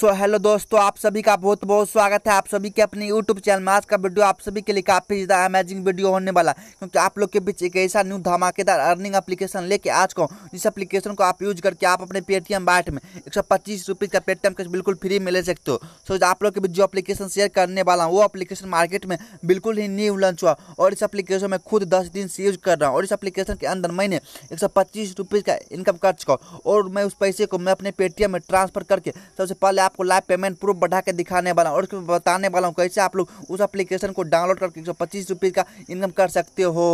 सो so, hello दोस्तों आप सभी का बहुत बहुत स्वागत है आप सभी के अपने यूट्यूब चैनल में आज का वीडियो आप सभी के लिए काफ़ी ज़्यादा अमेजिंग वीडियो होने वाला क्योंकि आप लोग के बीच एक ऐसा न्यू धमाकेदार अर्निंग एप्लीकेशन लेके आज को जिस एप्लीकेशन को आप यूज करके आप अपने पेटीएम बाट में एक सौ पच्चीस रुपीज़ का पेटीएम कैश बिल्कुल फ्री में ले सकते हो सो so, आप लोग के बीच जो अपलीकेशन शेयर करने वाला हूँ वो अपलीकेशन मार्केट में बिल्कुल ही न्यू लॉन्च हुआ और इस अपलीकेशन में खुद दस दिन से यूज कर रहा हूँ और इस अपलीकेशन के अंदर मैंने एक सौ पच्चीस रुपीज़ का इनकम कर चुका और मैं उस पैसे को मैं अपने पेटीएम में ट्रांसफर करके सबसे पहले आपको लाइव पेमेंट प्रूफ बढ़ा के दिखाने वाला हूँ और उसको बताने वाला हूँ कैसे आप लोग उस एप्लीकेशन को डाउनलोड करके एक सौ का इनकम कर सकते हो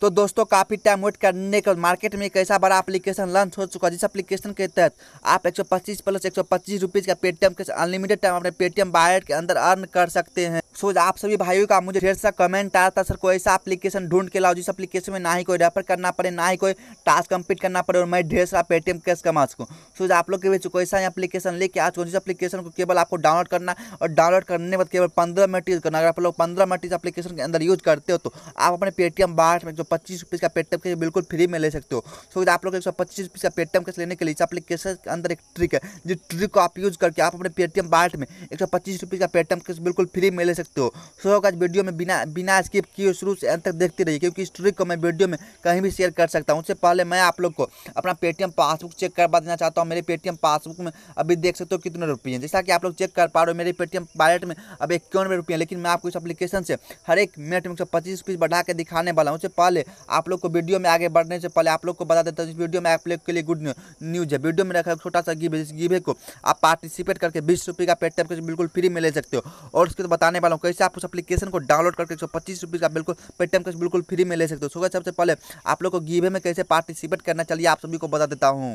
तो दोस्तों काफ़ी टाइम वेट करने के मार्केट में एक ऐसा बड़ा एप्लीकेशन लॉन्च हो चुका है जिस एप्लीकेशन के तहत आप 125 प्लस 125 रुपीज़ का पेटीएम के अनलिमिटेड टाइम अपने पेटीएम बायर के अंदर अर्न कर सकते हैं सो आप सभी भाइयों का मुझे ढेर सा कमेंट आया था सर कोई ऐसा एप्लीकेशन ढूंढ के लाओ जिस एप्लीकेशन में ना ही कोई रेफर करना पड़े ना ही कोई टास्क कंप्लीट करना पड़े और मैं ढेर सारा पेटीएम कैश कमा सकूँ सो आप लोग के बीच कोई सा एप्लीकेशन लेके आ चुका जिस एप्लीकेशन को केवल आपको डाउनलोड करना और डाउनलोड करने के बाद केवल पंद्रह मिनट यूज़ करना अगर आप लोग पंद्रह मिनट इस एप्लीकेशन के अंदर यूज करते हो तो आप अपने पेटीएम बाहर में जो पच्चीस रुपीज़ का पेटम कैसे बिल्कुल फ्री में ले सकते हो सो आप लोग एक सौ पच्चीस रुपीज़ का पेटम केस लेने के लिए इस एप्लीकेशन के अंदर एक ट्रिक है जिस ट्रिक को आप यूज़ करके आप अपने पेटीएम बाट में एक सौ पच्चीस रुपीज़ का पेटम केस बिल्कुल फ्री में ले सकते हो सो आज वीडियो में बिना बिना स्किप किए शुरू से अंत तक देखते रहिए क्योंकि इस ट्रिक को मैं वीडियो में कहीं भी शेयर कर सकता हूँ उससे पहले मैं आप लोग को अपना पेटीएम पासबुक चेक करवा देना चाहता हूँ मेरे पेटीएम पासबुक में अभी देख सकते हो कितने रुपये हैं जैसा कि आप लोग चेक कर पा रहे हो मेरे पेटीएम वालेट में अब इक्यानवे रुपये लेकिन मैं आपको इस एप्लीकेशन से हर एक मिनट में एक सौ पच्चीस रुपीज़ बढ़ा के दिखाने वाला हूँ उससे पहले पहले आप लोग को वीडियो में आगे बढ़ने से पहले आप लोग को बता देता हूँ इस वीडियो में आप लोग के लिए गुड न्यूज़ है वीडियो में रखा छोटा सा गिव गिवे को आप पार्टिसिपेट करके बीस रुपये का पेटीएम टैप बिल्कुल फ्री में ले सकते हो और उसके बाद बताने वाला हूँ कैसे आप उस अपलीकेशन को डाउनलोड करके एक सौ का बिल्कुल पेटीएम टैप बिल्कुल फ्री में ले सकते हो सुबह सबसे पहले आप लोग को गिवे में कैसे पार्टिसिपेट करना चाहिए आप सभी को बता देता हूँ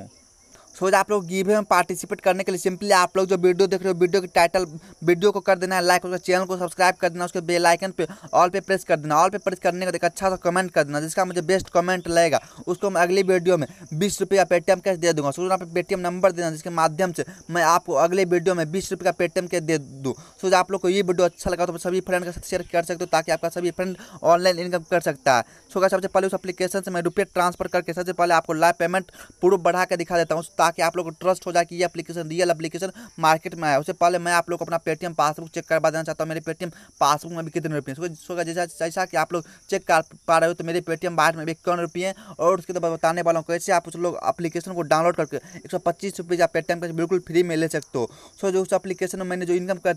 सोच आप लोग गिवे में पार्टिसिपेट करने के लिए सिंपली आप लोग जो वीडियो देख रहे हो वीडियो के टाइटल वीडियो को कर देना है लाइक उसका चैनल को सब्सक्राइब कर देना उसके बेल आइकन पे ऑल पे प्रेस कर देना ऑल पे प्रेस करने का एक अच्छा सा कमेंट कर देना जिसका मुझे बेस्ट कमेंट लगेगा उसको मैं अगली वीडियो में बीस रुपये का पेटीएम कैश दे दूँगा सोच आप पेटीएम नंबर देना जिसके माध्यम से मैं आपको अगले वीडियो में बीस रुपये का पेटीएम कैश दे दूँ सोच आप लोग को ये वीडियो अच्छा लगा तो सभी फ्रेंड के साथ शेयर कर सकते हो ताकि आपका सभी फ्रेंड ऑनलाइन इनकम कर सकता है सोचा सबसे पहले उस एप्लीकेशन से मैं रुपये ट्रांसफर करके सबसे पहले आपको लाइव पेमेंट प्रूफ बढ़ा के दिखा देता हूँ ताकि आप लोग को ट्रस्ट हो जाए कि ये एप्लीकेशन रियल एप्लीकेशन मार्केट में आया उससे पहले मैं आप लोग अपना पेटीएम पासबुक चेक करवा देना चाहता हूँ मेरे पेटीएम पासबुक में भी कितने रुपये जैसा जैसा कि आप लोग चेक कर पा रहे हो तो मेरे पेटीएम बाहर में भी कौन रुपये और उसके बाद बताने वाला हूँ कैसे आप उस लोग अपलीकेशन को डाउनलोड करके एक सौ पच्चीस रुपये या पेटीएम का बिल्कुल फ्री में ले सकते हो सो जो उस एप्लीकेशन में मैंने जो इनकम कर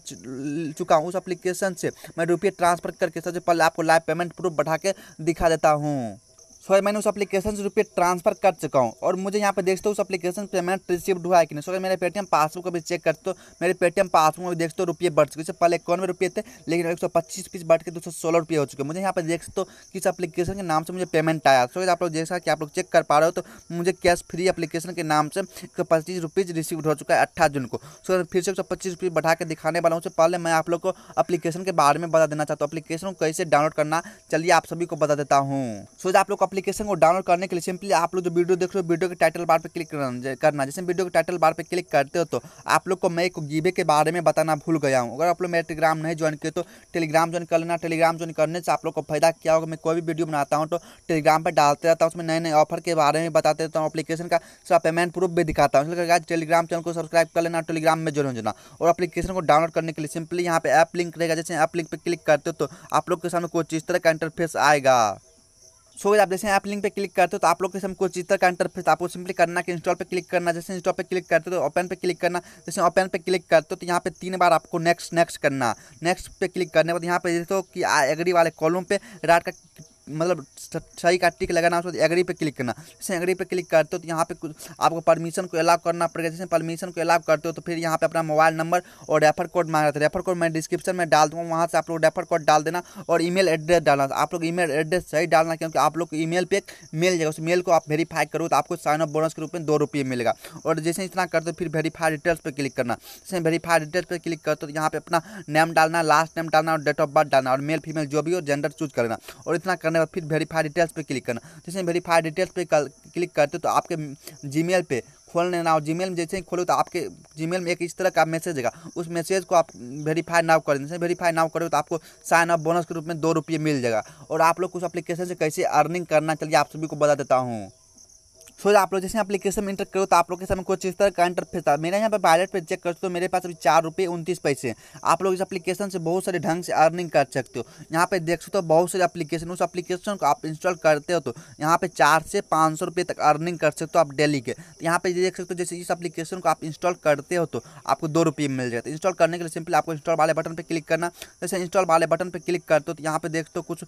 चुका हूँ उस एप्लीकेशन से मैं रुपये ट्रांसफर करके सबसे पहले आपको लाइव पेमेंट प्रूफ बढ़ा के दिखा देता हूँ सर मैंने उस एप्लीकेशन से रुपये ट्रांसफर कर चुका हूँ और मुझे यहाँ पर देखते हो उस एप्लीकेशन पेमेंट रिसीव्ड हुआ है कि नहीं सो मेरे पेटीएम पासबुक को भी चेक करते हो मेरे पेटीएम पासबुक में भी देखते हो रुपये बढ़ चुके पहले पहले में रुपये थे लेकिन एक सौ पच्चीस पीस बढ़ के दो सौ सोलह रुपये हो चुके मुझे यहाँ पर देखते हो किस एप्लीकेशन के नाम से मुझे पेमेंट आया सो आप लोग देख सकते आप लोग चेक कर पा रहे हो तो मुझे कैश फ्री अपलीकेशन के नाम से एक सौ पच्चीस रुपीज़ रिसीव हो चुका है अट्ठाईस जून को सो फिर से एक सौ पच्चीस रुपये बढ़ा के दिखाने वाला हूँ पहले मैं आप लोग को अपलीकेशन के बारे में बता देना चाहता हूँ अप्लीकेशन को कैसे डाउनलोड करना चलिए आप सभी को बता देता हूँ सोच आप लोग एप्लीकेशन को डाउनलोड करने के लिए सिंपली आप लोग जो वीडियो देख रहे हो वीडियो के टाइटल बार पर क्लिक करना जैसे वीडियो के टाइटल बार पर क्लिक करते हो तो आप लोग को मैं एक गीबे के बारे में बताना भूल गया हूँ अगर आप लोग मेरे टेलीग्राम नहीं ज्वाइन किए तो टेलीग्राम ज्वाइन कर लेना टेलीग्राम ज्वाइन करने से आप लोग को फायदा क्या होगा मैं कोई भी वीडियो बनाता हूँ तो टेलीग्राम पर डालते रहता हूँ उसमें नए नए ऑफर के बारे में बताते रहता हूँ अपलीकेशन का सब पेमेंट प्रूफ भी दिखाता हूँ इसलिए टेलीग्राम चैनल को सब्सक्राइब कर लेना टेलीग्राम में ज्वाइन हो और अपलीकेशन को डाउनलोड करने के लिए सिंपली यहाँ पे ऐप लिंक रहेगा जैसे ऐप लिंक पर क्लिक करते हो तो आप लोग के सामने कुछ इस तरह का इंटरफेस आएगा सो आप जैसे आप लिंक पे क्लिक करते हो तो आप लोग के सामने चित्र का इंटरफेस तो आपको सिंपली करना कि इंस्टॉल पे क्लिक करना जैसे इंस्टॉल पे क्लिक करते हो तो ओपन पे क्लिक करना जैसे ओपन पे क्लिक करते हो तो यहाँ पे तीन बार आपको नेक्स्ट नेक्स्ट करना नेक्स्ट पे क्लिक करने के बाद यहाँ पे देखते हो कि एग्री वाले कॉलम पे रात का मतलब सही का टिक लगाना उसके बाद एग्री पे क्लिक करना जैसे एग्री पे क्लिक करते हो तो यहाँ पे कुछ आपको परमिशन को अलाउ करना पड़ेगा जैसे परमिशन को अलाउ करते हो तो फिर यहाँ पे अपना मोबाइल नंबर और रेफर कोड मांग रहे थे रेफर कोड मैं डिस्क्रिप्शन में डाल दूँगा वहाँ से आप लोग रेफर कोड डाल देना और ई एड्रेस डालना आप लोग ई एड्रेस सही डालना क्योंकि आप लोग को मेल पर मेल जाएगा उस मेल को आप वेरीफाई करो तो आपको साइन अप बोनस के रूप में दो रुपये मिलेगा और जैसे इतना करते हो फिर वेरीफाई डिटेल्स पर क्लिक करना जैसे वेरीफाई डिटेल्स पर क्लिक करते हो तो यहाँ पे अपना नेम डालना लास्ट नेम डालना और डेट ऑफ बर्थ डालना और मेल फीमेल जो भी हो जेंडर चूज करना और इतना करने करने के बाद फिर वेरीफाई डिटेल्स पर क्लिक करना जैसे वेरीफाई डिटेल्स पर क्लिक करते तो आपके जीमेल पे खोल लेना और जीमेल में जैसे ही खोलो तो आपके जीमेल में एक इस तरह का मैसेज आएगा उस मैसेज को आप वेरीफाई नाव कर जैसे वेरीफाई नाव करो तो आपको साइन अप बोनस के रूप में दो रुपये मिल जाएगा और आप लोग उस एप्लीकेशन से कैसे अर्निंग करना चलिए आप सभी को बता देता हूँ सो आप लोग जैसे अपलीकेशन इंटर करो तो आप लोग के सामने कुछ इस तरह का इंटर फिरता था मेरे यहाँ पर वैलेट पर चेक करते हो मेरे पास अभी चार रुपये उनतीस पैसे आप लोग इस अपलीकेशन से बहुत सारे ढंग से अर्निंग कर सकते हो यहाँ पर देख सकते हो बहुत सारे अपलीकेशन उस अपलीकेशन को आप इंस्टॉल करते हो तो यहाँ पर चार से पाँच सौ रुपये तक अर्निंग कर सकते हो आप डेली के तो यहाँ पर देख सकते हो जैसे इस अपलीकेशन को आप इंस्टॉल करते हो तो आपको दो रुपये मिल जाए इंस्टॉल करने के लिए सिंपली आपको इंस्टॉल वाले बटन पर क्लिक करना जैसे इंस्टॉल वाले बटन पर क्लिक करते हो तो यहाँ पर देखते हो कुछ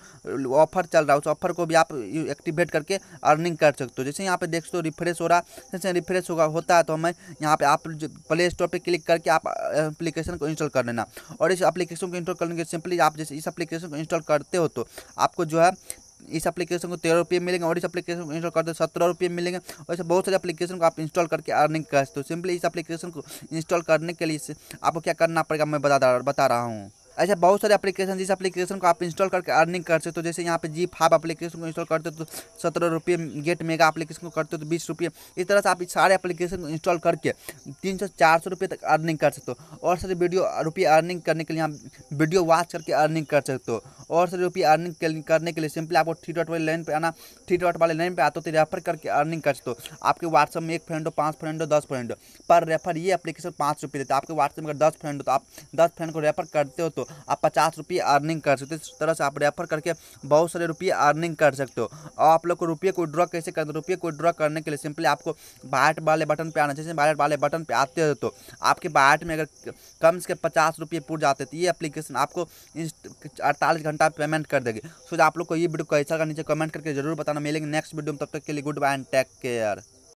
ऑफर चल रहा है उस ऑफर को भी आप एक्टिवेट करके अर्निंग कर सकते हो जैसे यहाँ पर टेक्स्ट तो रिफ्रेश हो रहा जैसे रिफ्रेश होगा होता है तो हमें यहाँ पे आप प्ले स्टोर पर क्लिक करके आप एप्लीकेशन को इंस्टॉल कर लेना और इस एप्लीकेशन को इंस्टॉल करने के सिंपली आप जैसे इस एप्लीकेशन को इंस्टॉल करते हो तो आपको जो है इस एप्लीकेशन को तेरह रुपये मिलेंगे और इस एप्लीकेशन को इंस्टॉल करते सत्रह रुपये मिलेंगे और ऐसे बहुत सारे एप्लीकेशन को आप इंस्टॉल करके अर्निंग कर सकते हो सिंपली इस एप्लीकेशन को इंस्टॉल करने के लिए आपको क्या करना पड़ेगा मैं बता बता रहा हूँ ऐसे बहुत सारे एप्लीकेशन जिस एप्लीकेशन को आप इंस्टॉल करके अर्निंग कर सकते हो जैसे यहाँ पे जी फाइव एप्लीकेशन को इंस्टॉल करते हो तो सत्रह रुपये गेट मेगा एप्लीकेशन को करते हो तो बीस रुपये इस तरह से आप सारे एप्लीकेशन को इंस्टॉल करके तीन सौ चार सौ रुपये तक अर्निंग कर सकते हो और सारे वीडियो रुपये अर्निंग करने के लिए यहाँ वीडियो वॉच करके अर्निंग कर सकते हो और सारे रुपये अर्निंग करने के लिए सिंपली आपको थ्री डॉट वाले लाइन पर आना थ्री डॉट वाले लाइन पर आते हो तो रेफर करके अर्निंग कर सकते हो आपके व्हाट्सअप में एक फ्रेंड हो पाँच फ्रेंड हो दस फ्रेंड हो पर रेफर ये एप्लीकेशन पाँच रुपये देते आपके व्हाट्सअप में अगर दस फ्रेंड हो तो आप दस फ्रेंड को रेफर करते हो तो आप पचास रुपये अर्निंग कर सकते हो इस तरह से आप रेफर करके बहुत सारे रुपये अर्निंग कर सकते हो और आप लोग को रुपये को विड्रॉ कैसे करते हो रुपये को विड्रॉ करने के लिए सिंपली आपको बाइट वाले बटन पर आना चाहिए बाइट वाले बटन पर आते हो तो आपके बाइट में अगर कम से कम पचास रुपये पुर जाते तो ये अप्लीकेशन आपको अड़तालीस घंटा पेमेंट कर देगी सो आप लोग को ये वीडियो कैसा का नीचे कमेंट करके जरूर बताना मिलेंगे नेक्स्ट वीडियो में तब तक के लिए goodbye and take care